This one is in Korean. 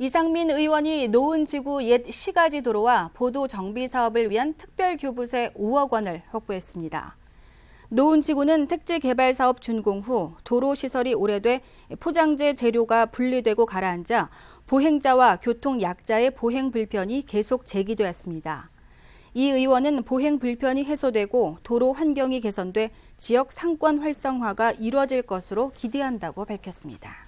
이상민 의원이 노은지구 옛 시가지 도로와 보도 정비 사업을 위한 특별교부세 5억 원을 확보했습니다. 노은지구는 택지개발사업 준공 후 도로 시설이 오래돼 포장재 재료가 분리되고 가라앉아 보행자와 교통약자의 보행 불편이 계속 제기되었습니다. 이 의원은 보행 불편이 해소되고 도로 환경이 개선돼 지역 상권 활성화가 이뤄질 것으로 기대한다고 밝혔습니다.